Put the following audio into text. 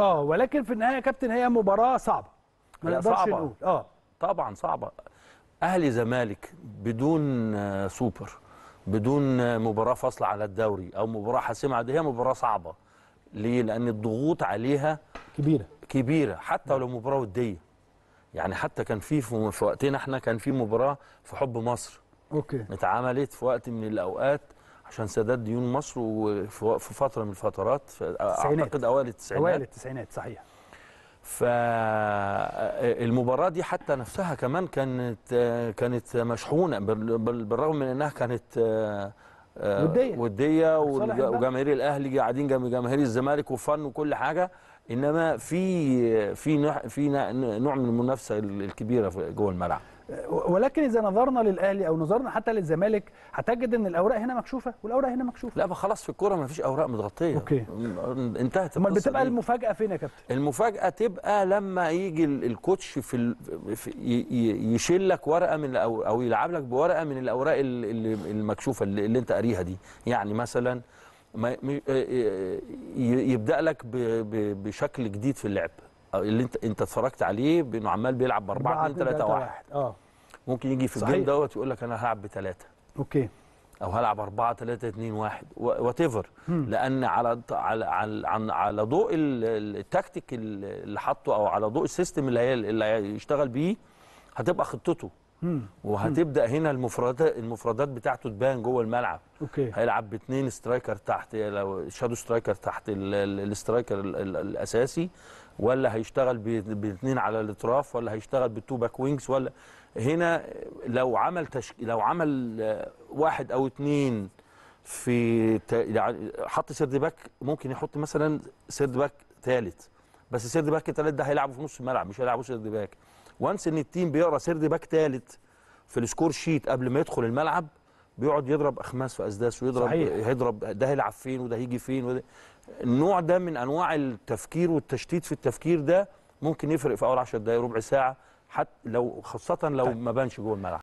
اه ولكن في النهايه يا كابتن هي مباراه صعبه ما نقدرش نقول اه طبعا صعبه اهلي زمالك بدون آه، سوبر بدون آه، مباراه فاصله على الدوري او مباراه حاسمه هي مباراه صعبه ليه لان الضغوط عليها كبيره كبيره حتى لو مباراه وديه يعني حتى كان في في وقتنا احنا كان في مباراه في حب مصر اوكي اتعملت في وقت من الاوقات عشان سداد ديون مصر وفي فتره من الفترات اعتقد اوائل التسعينات اوائل التسعينات صحيح فالمباراه دي حتى نفسها كمان كانت كانت مشحونه بالرغم من انها كانت آه، وديه وديه وجماهير الاهلي قاعدين جنب جماهير الزمالك وفن وكل حاجه انما في في في نوع من المنافسه الكبيره جوه الملعب ولكن اذا نظرنا للاهلي او نظرنا حتى للزمالك هتجد ان الاوراق هنا مكشوفه والاوراق هنا مكشوفه لا خلاص في الكوره ما فيش اوراق متغطيه اوكي انتهت امال بتبقى المفاجاه فين يا كابتن المفاجاه تبقى لما يجي الكوتش في, ال... في يشيل لك ورقه من او او يلعب لك بورقه من الاوراق المكشوفه اللي انت قاريها دي يعني مثلا آه، آه، يبدا لك بشكل جديد في اللعب اللي انت انت اتفرجت عليه بانه عمال بيلعب ب 4 2 3 1 اه ممكن يجي في الجيم دوت يقول لك انا هلعب بثلاثه اوكي او هلعب 4 3 2 1 وات ايفر لان على على على, على ضوء التكتيك اللي حاطه او على ضوء السيستم اللي هي اللي هيشتغل بيه هتبقى خطته وهتبدا هنا المفردات المفردات بتاعته تبان جوه الملعب أوكي. هيلعب باثنين سترايكر تحت لو شادو سترايكر تحت الاسترايكر الاساسي ولا هيشتغل باثنين على الاطراف ولا هيشتغل بالتو باك وينجز ولا هنا لو عمل تشك... لو عمل واحد او اثنين في ت... يعني حط سيرد باك ممكن يحط مثلا سيرد باك ثالث بس سيرد باك الثالث ده هيلعبه في نص الملعب مش هيلعبه سيرد باك وانس ان التيم بيقرا سيرد باك ثالث في السكور شيت قبل ما يدخل الملعب بيقعد يضرب اخماس في اسداس ويضرب صحيح. هيضرب ده هيلعب فين وده هيجي فين وده النوع ده من انواع التفكير والتشتيت في التفكير ده ممكن يفرق في اول 10 دقائق ربع ساعه حتى لو خاصه لو طيب. ما بانش جوه الملعب